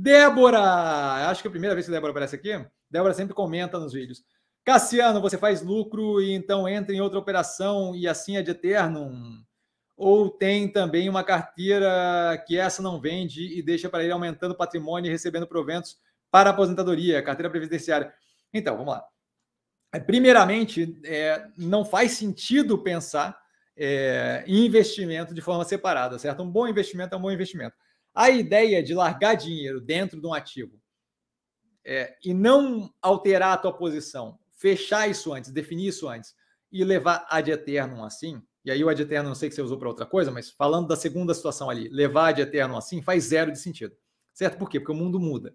Débora! Acho que é a primeira vez que a Débora aparece aqui. Débora sempre comenta nos vídeos. Cassiano, você faz lucro e então entra em outra operação e assim é de eterno? Ou tem também uma carteira que essa não vende e deixa para ir aumentando patrimônio e recebendo proventos para aposentadoria, carteira previdenciária? Então, vamos lá. É, primeiramente, é, não faz sentido pensar é, em investimento de forma separada, certo? Um bom investimento é um bom investimento a ideia de largar dinheiro dentro de um ativo é, e não alterar a tua posição, fechar isso antes, definir isso antes e levar ad eternum assim, e aí o ad eternum não sei que você usou para outra coisa, mas falando da segunda situação ali, levar ad eternum assim faz zero de sentido. Certo? Por quê? Porque o mundo muda.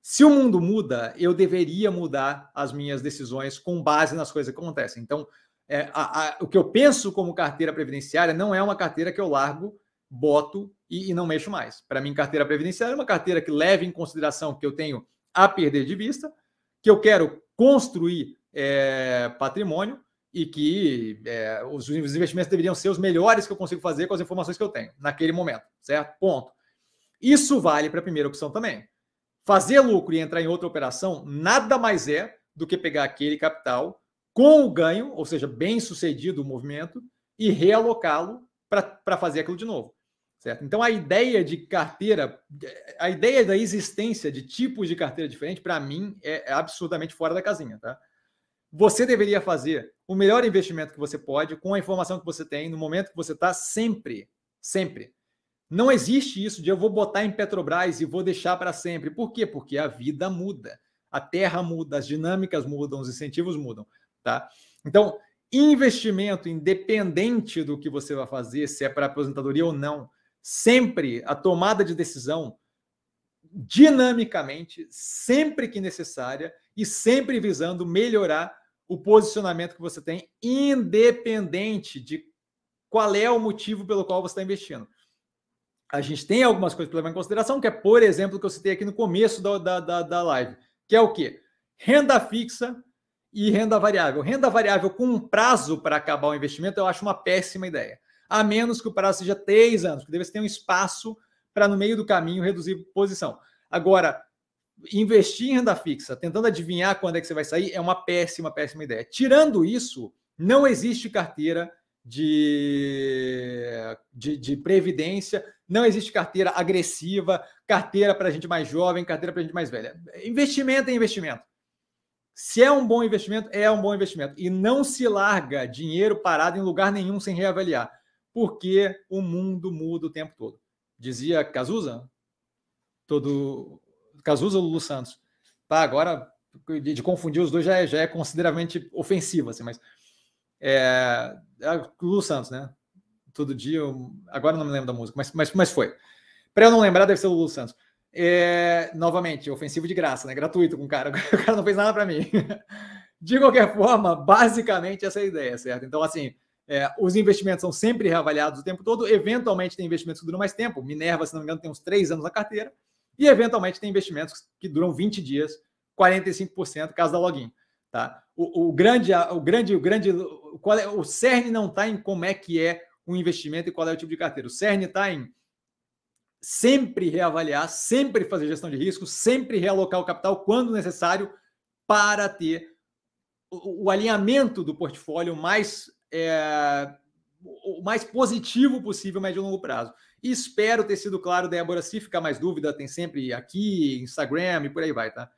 Se o mundo muda, eu deveria mudar as minhas decisões com base nas coisas que acontecem. Então, é, a, a, o que eu penso como carteira previdenciária não é uma carteira que eu largo boto e, e não mexo mais. Para mim, carteira previdenciária é uma carteira que leva em consideração que eu tenho a perder de vista, que eu quero construir é, patrimônio e que é, os investimentos deveriam ser os melhores que eu consigo fazer com as informações que eu tenho naquele momento, certo? Ponto. Isso vale para a primeira opção também. Fazer lucro e entrar em outra operação nada mais é do que pegar aquele capital com o ganho, ou seja, bem sucedido o movimento, e realocá-lo para fazer aquilo de novo. Certo? Então, a ideia de carteira, a ideia da existência de tipos de carteira diferente, para mim, é absurdamente fora da casinha. Tá? Você deveria fazer o melhor investimento que você pode com a informação que você tem no momento que você está, sempre. Sempre. Não existe isso de eu vou botar em Petrobras e vou deixar para sempre. Por quê? Porque a vida muda, a terra muda, as dinâmicas mudam, os incentivos mudam. Tá? Então, investimento, independente do que você vai fazer, se é para aposentadoria ou não, sempre a tomada de decisão dinamicamente, sempre que necessária e sempre visando melhorar o posicionamento que você tem, independente de qual é o motivo pelo qual você está investindo. A gente tem algumas coisas para levar em consideração, que é, por exemplo, o que eu citei aqui no começo da, da, da, da live, que é o quê? Renda fixa e renda variável. Renda variável com um prazo para acabar o investimento, eu acho uma péssima ideia a menos que o prazo seja três anos, que deve ter um espaço para, no meio do caminho, reduzir posição. Agora, investir em renda fixa, tentando adivinhar quando é que você vai sair, é uma péssima, péssima ideia. Tirando isso, não existe carteira de, de, de previdência, não existe carteira agressiva, carteira para gente mais jovem, carteira para gente mais velha. Investimento é investimento. Se é um bom investimento, é um bom investimento. E não se larga dinheiro parado em lugar nenhum sem reavaliar porque o mundo muda o tempo todo. Dizia Cazuza, todo Cazuza ou Lulu Santos. Tá, agora de, de, confundir os dois já é, já é consideravelmente ofensivo, assim, mas é, é Lulu Santos, né? Todo dia, eu, agora não me lembro da música, mas, mas, mas foi. Para eu não lembrar, deve ser o Lulu Santos. É, novamente, ofensivo de graça, né? Gratuito com o cara. O cara não fez nada para mim. De qualquer forma, basicamente essa é a ideia, certo? Então, assim, é, os investimentos são sempre reavaliados o tempo todo. Eventualmente, tem investimentos que duram mais tempo. Minerva, se não me engano, tem uns três anos na carteira. E, eventualmente, tem investimentos que duram 20 dias, 45%, caso da login. Tá? O, o grande, o grande, o grande, qual é, o cerne não está em como é que é um investimento e qual é o tipo de carteira. O cerne está em sempre reavaliar, sempre fazer gestão de risco, sempre realocar o capital quando necessário para ter o, o alinhamento do portfólio mais é, o mais positivo possível, médio e longo prazo. E espero ter sido claro, Débora. Se ficar mais dúvida, tem sempre aqui, Instagram e por aí vai, tá?